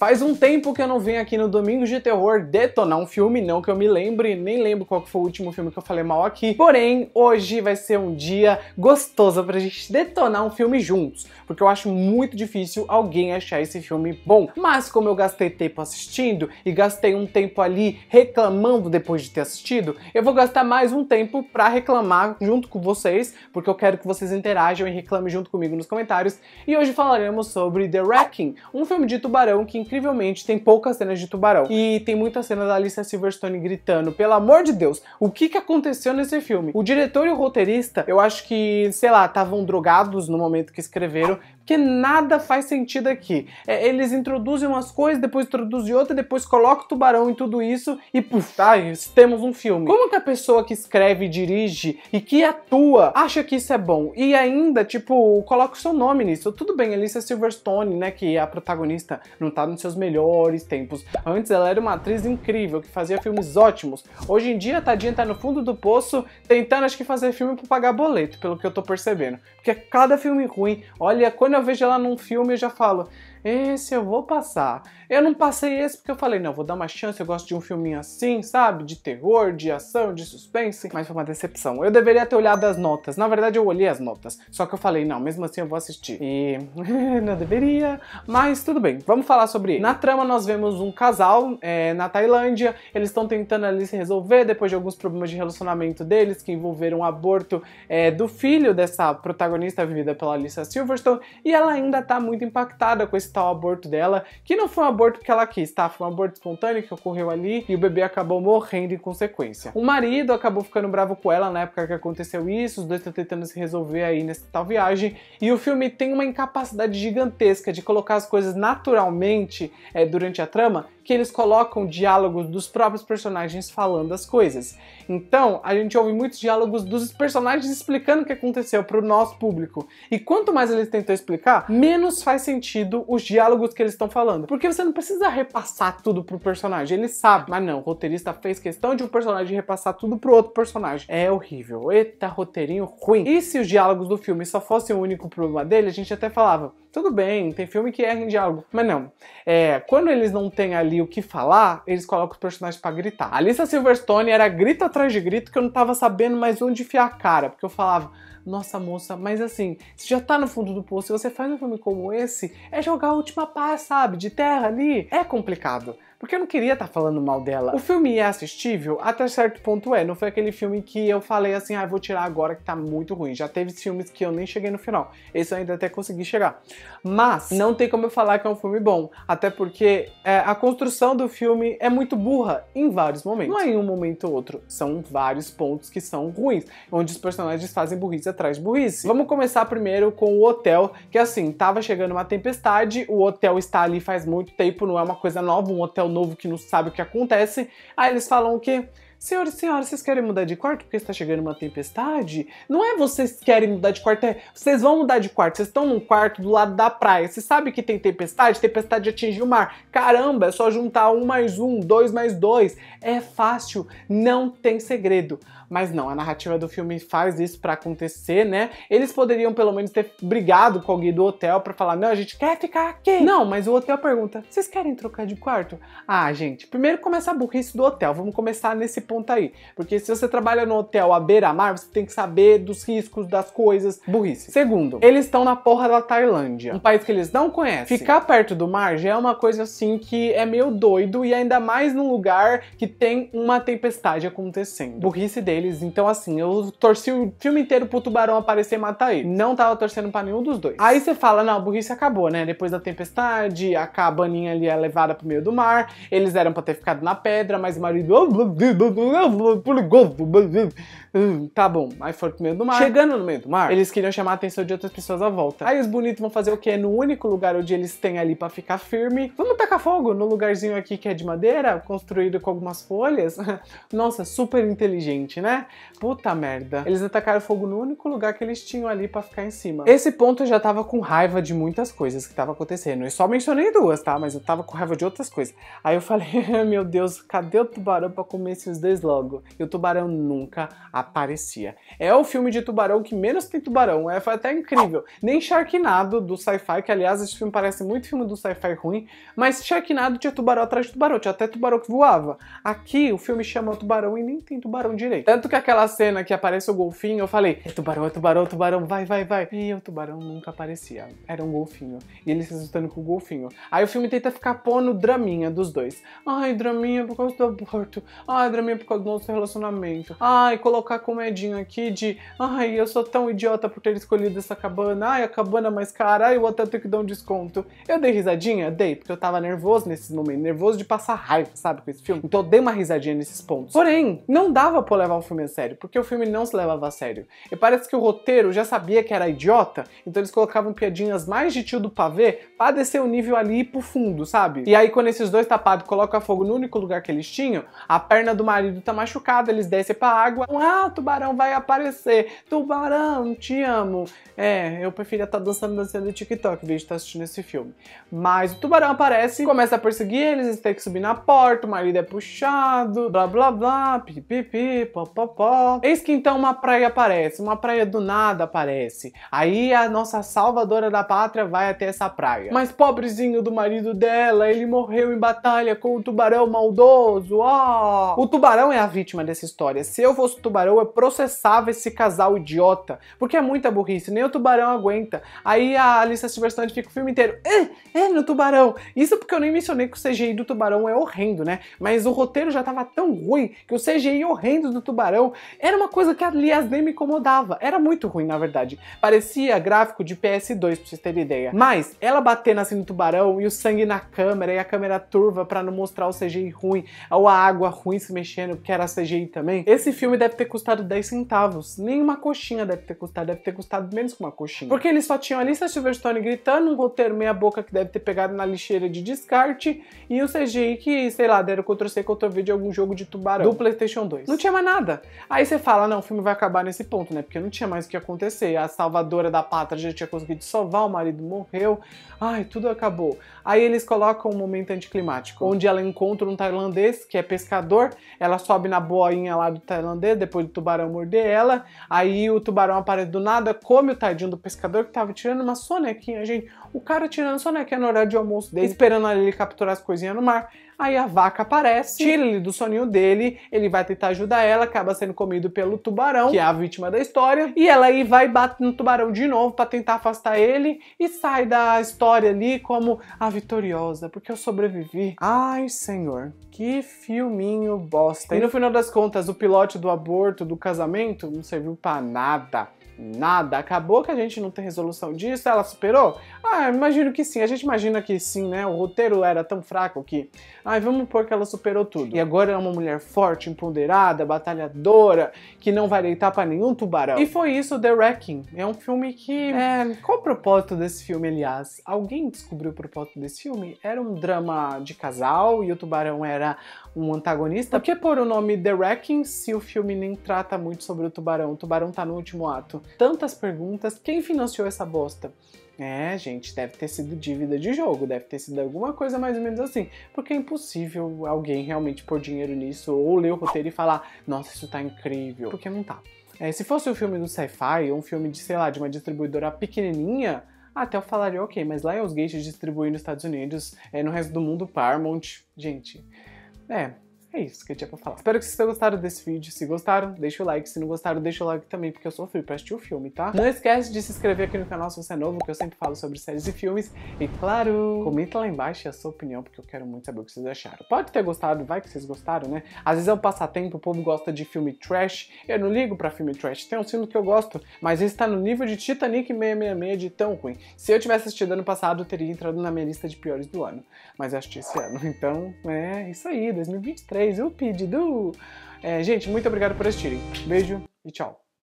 Faz um tempo que eu não venho aqui no Domingos de Terror detonar um filme, não que eu me lembre, nem lembro qual foi o último filme que eu falei mal aqui. Porém, hoje vai ser um dia gostoso pra gente detonar um filme juntos, porque eu acho muito difícil alguém achar esse filme bom. Mas como eu gastei tempo assistindo e gastei um tempo ali reclamando depois de ter assistido, eu vou gastar mais um tempo pra reclamar junto com vocês, porque eu quero que vocês interajam e reclamem junto comigo nos comentários. E hoje falaremos sobre The Wrecking, um filme de tubarão que incrivelmente, tem poucas cenas de tubarão. E tem muitas cenas da Alicia Silverstone gritando, pelo amor de Deus, o que que aconteceu nesse filme? O diretor e o roteirista, eu acho que, sei lá, estavam drogados no momento que escreveram, nada faz sentido aqui. É, eles introduzem umas coisas, depois introduzem outra, depois colocam o tubarão em tudo isso e puf, tá, temos um filme. Como que a pessoa que escreve, dirige e que atua acha que isso é bom? E ainda, tipo, coloca o seu nome nisso. Tudo bem, Alicia Silverstone, né, que é a protagonista, não tá nos seus melhores tempos. Antes ela era uma atriz incrível, que fazia filmes ótimos. Hoje em dia, a tadinha tá no fundo do poço, tentando acho que fazer filme pra pagar boleto, pelo que eu tô percebendo. Porque cada filme ruim, olha, quando eu eu vejo ela num filme, eu já falo, esse eu vou passar. Eu não passei esse porque eu falei, não, vou dar uma chance, eu gosto de um filminho assim, sabe? De terror, de ação, de suspense, mas foi uma decepção. Eu deveria ter olhado as notas. Na verdade, eu olhei as notas, só que eu falei, não, mesmo assim eu vou assistir. E não deveria, mas tudo bem. Vamos falar sobre ele. Na trama nós vemos um casal é, na Tailândia, eles estão tentando ali se resolver depois de alguns problemas de relacionamento deles que envolveram o um aborto é, do filho dessa protagonista vivida pela Alyssa Silverstone e ela ainda tá muito impactada com esse solicitar o aborto dela, que não foi um aborto que ela quis, tá? Foi um aborto espontâneo que ocorreu ali e o bebê acabou morrendo em consequência. O marido acabou ficando bravo com ela na época que aconteceu isso, os dois estão tentando se resolver aí nessa tal viagem, e o filme tem uma incapacidade gigantesca de colocar as coisas naturalmente é, durante a trama que eles colocam diálogos dos próprios personagens falando as coisas. Então, a gente ouve muitos diálogos dos personagens explicando o que aconteceu para o nosso público. E quanto mais eles tentam explicar, menos faz sentido os diálogos que eles estão falando. Porque você não precisa repassar tudo pro personagem, ele sabe. Mas não, o roteirista fez questão de um personagem repassar tudo pro outro personagem. É horrível. Eita, roteirinho ruim. E se os diálogos do filme só fossem o único problema dele, a gente até falava, tudo bem, tem filme que erra é em diálogo, mas não. É, quando eles não têm ali o que falar, eles colocam os personagens para gritar. A Alissa Silverstone era grito atrás de grito que eu não tava sabendo mais onde enfiar a cara, porque eu falava, nossa moça, mas assim, se já tá no fundo do poço, se você faz um filme como esse, é jogar a última pá, sabe, de terra ali, é complicado porque eu não queria estar tá falando mal dela. O filme é assistível até certo ponto é, não foi aquele filme que eu falei assim, ah, vou tirar agora que tá muito ruim. Já teve filmes que eu nem cheguei no final. Esse eu ainda até consegui chegar. Mas não tem como eu falar que é um filme bom, até porque é, a construção do filme é muito burra em vários momentos. Não é em um momento ou outro, são vários pontos que são ruins, onde os personagens fazem burrice atrás de burrice. Vamos começar primeiro com o hotel, que assim, tava chegando uma tempestade, o hotel está ali faz muito tempo, não é uma coisa nova, um hotel novo que não sabe o que acontece. Aí eles falam que Senhoras e senhores, vocês querem mudar de quarto porque está chegando uma tempestade? Não é vocês querem mudar de quarto, é vocês vão mudar de quarto. Vocês estão num quarto do lado da praia. Você sabe que tem tempestade? Tempestade atingiu o mar. Caramba, é só juntar um mais um, dois mais dois. É fácil, não tem segredo. Mas não, a narrativa do filme faz isso para acontecer, né? Eles poderiam pelo menos ter brigado com alguém do hotel para falar: não, a gente quer ficar aqui. Não, mas o hotel pergunta: vocês querem trocar de quarto? Ah, gente, primeiro começa a burrice do hotel. Vamos começar nesse ponto aí. Porque se você trabalha no hotel à beira-mar, você tem que saber dos riscos, das coisas, burrice. Segundo, eles estão na porra da Tailândia, um país que eles não conhecem. Ficar perto do mar já é uma coisa assim que é meio doido e ainda mais num lugar que tem uma tempestade acontecendo. Burrice deles, então assim, eu torci o filme inteiro pro tubarão aparecer e matar ele. Não tava torcendo pra nenhum dos dois. Aí você fala, não, a burrice acabou, né? Depois da tempestade, a cabaninha ali é levada pro meio do mar, eles eram pra ter ficado na pedra, mas o marido ah, Tá bom, aí foram pro meio do mar. Chegando no meio do mar, eles queriam chamar a atenção de outras pessoas à volta. Aí os bonitos vão fazer o que? No único lugar onde eles têm ali pra ficar firme. Vamos tacar fogo no lugarzinho aqui que é de madeira, construído com algumas folhas. Nossa, super inteligente, né? Puta merda. Eles atacaram fogo no único lugar que eles tinham ali pra ficar em cima. Esse ponto eu já tava com raiva de muitas coisas que tava acontecendo. Eu só mencionei duas, tá? Mas eu tava com raiva de outras coisas. Aí eu falei, meu Deus, cadê o tubarão pra comer esses dedos? logo. E o tubarão nunca aparecia. É o filme de tubarão que menos tem tubarão. É, foi até incrível. Nem Sharknado do sci-fi, que aliás esse filme parece muito filme do sci-fi ruim, mas Sharknado tinha tubarão atrás de tubarão, tinha até tubarão que voava. Aqui o filme chama tubarão e nem tem tubarão direito. Tanto que aquela cena que aparece o golfinho, eu falei: é tubarão, é tubarão, é tubarão, vai, vai, vai. E o tubarão nunca aparecia. Era um golfinho. E ele se assustando com o golfinho. Aí o filme tenta ficar pondo draminha dos dois. Ai, draminha por causa do aborto. Ai, draminha por causa do nosso relacionamento. Ah. Ai, colocar comedinho aqui de ai, eu sou tão idiota por ter escolhido essa cabana, ai, a cabana é mais cara, ai, o hotel tem que dar um desconto. Eu dei risadinha? Dei, porque eu tava nervoso nesse momento, nervoso de passar raiva, sabe, com esse filme. Então eu dei uma risadinha nesses pontos. Porém, não dava pra levar o filme a sério, porque o filme não se levava a sério. E parece que o roteiro já sabia que era idiota, então eles colocavam piadinhas mais de tio do pavê pra descer o nível ali pro fundo, sabe? E aí, quando esses dois tapados colocam fogo no único lugar que eles tinham, a perna do marido marido tá machucado, eles descem pra água. Ah, o tubarão vai aparecer. Tubarão, te amo. É, eu preferia estar tá dançando dançando no TikTok em vez de estar tá assistindo esse filme. Mas o tubarão aparece, começa a perseguir eles, eles têm que subir na porta, o marido é puxado, blá blá blá, pipipi, popopó. Eis que então uma praia aparece, uma praia do nada aparece. Aí a nossa salvadora da pátria vai até essa praia. Mas pobrezinho do marido dela, ele morreu em batalha com o tubarão maldoso. Oh! O tubarão tubarão é a vítima dessa história. Se eu fosse tubarão, eu processava esse casal idiota. Porque é muita burrice, nem o tubarão aguenta. Aí a Alicia Silverstone fica o filme inteiro. É, é no tubarão. Isso porque eu nem mencionei que o CGI do tubarão é horrendo, né? Mas o roteiro já tava tão ruim que o CGI horrendo do tubarão era uma coisa que, aliás, nem me incomodava. Era muito ruim, na verdade. Parecia gráfico de PS2, pra vocês terem ideia. Mas ela batendo assim no tubarão e o sangue na câmera e a câmera turva para não mostrar o CGI ruim, ou a água ruim se mexendo que era era CGI também. Esse filme deve ter custado 10 centavos. Nenhuma coxinha deve ter custado, deve ter custado menos que uma coxinha. Porque eles só tinham a Lisa Silverstone gritando, um roteiro meia boca que deve ter pegado na lixeira de descarte e o CGI que, sei lá, deram Ctrl-C, Ctrl-V de algum jogo de tubarão do Playstation 2. Não tinha mais nada. Aí você fala, não, o filme vai acabar nesse ponto, né? Porque não tinha mais o que acontecer. A salvadora da pátria já tinha conseguido salvar, o marido morreu. Ai, tudo acabou. Aí eles colocam um momento anticlimático, onde ela encontra um tailandês que é pescador, ela ela sobe na boinha lá do tailandês, depois do tubarão morder ela, aí o tubarão aparece do nada, come o tadinho do pescador que tava tirando uma sonequinha, gente. O cara tirando sonequinha no horário de almoço dele, esperando ele capturar as coisinhas no mar. Aí a vaca aparece, tira ele do soninho dele, ele vai tentar ajudar ela, acaba sendo comido pelo tubarão, que é a vítima da história, e ela aí vai bate no tubarão de novo para tentar afastar ele e sai da história ali como a vitoriosa, porque eu sobrevivi. Ai, senhor, que filminho bosta. E no final das contas, o pilote do aborto, do casamento, não serviu para nada. Nada. Acabou que a gente não tem resolução disso. Ela superou? Ah, imagino que sim. A gente imagina que sim, né? O roteiro era tão fraco que. Ai, ah, vamos pôr que ela superou tudo. E agora é uma mulher forte, empoderada, batalhadora, que não vai deitar pra nenhum tubarão. E foi isso, The Wrecking. É um filme que. É... Qual o propósito desse filme, aliás? Alguém descobriu o propósito desse filme? Era um drama de casal e o tubarão era um antagonista. Por que pôr o nome The Wrecking se o filme nem trata muito sobre o tubarão? O tubarão tá no último ato tantas perguntas. Quem financiou essa bosta? É, gente, deve ter sido dívida de jogo, deve ter sido alguma coisa mais ou menos assim. Porque é impossível alguém realmente pôr dinheiro nisso ou ler o roteiro e falar, nossa, isso tá incrível. Porque não tá. É, se fosse um filme do sci-fi ou um filme de, sei lá, de uma distribuidora pequenininha, até eu falaria, ok, mas lá é os gates distribuindo nos Estados Unidos, é, no resto do mundo, Paramount. Gente, é, é isso que eu tinha pra falar. Espero que vocês tenham gostado desse vídeo. Se gostaram, deixa o like. Se não gostaram, deixa o like também, porque eu sofri pra assistir o filme, tá? Não esquece de se inscrever aqui no canal se você é novo, que eu sempre falo sobre séries e filmes. E claro, comenta lá embaixo a sua opinião, porque eu quero muito saber o que vocês acharam. Pode ter gostado, vai que vocês gostaram, né? Às vezes é um passatempo, o povo gosta de filme trash. Eu não ligo pra filme trash. Tem um filme que eu gosto, mas esse tá no nível de Titanic 666 de tão ruim. Se eu tivesse assistido ano passado, eu teria entrado na minha lista de piores do ano. Mas eu assisti esse ano. Então, é isso aí, 2023 vocês o pedido. É, gente, muito obrigado por assistirem. Beijo e tchau.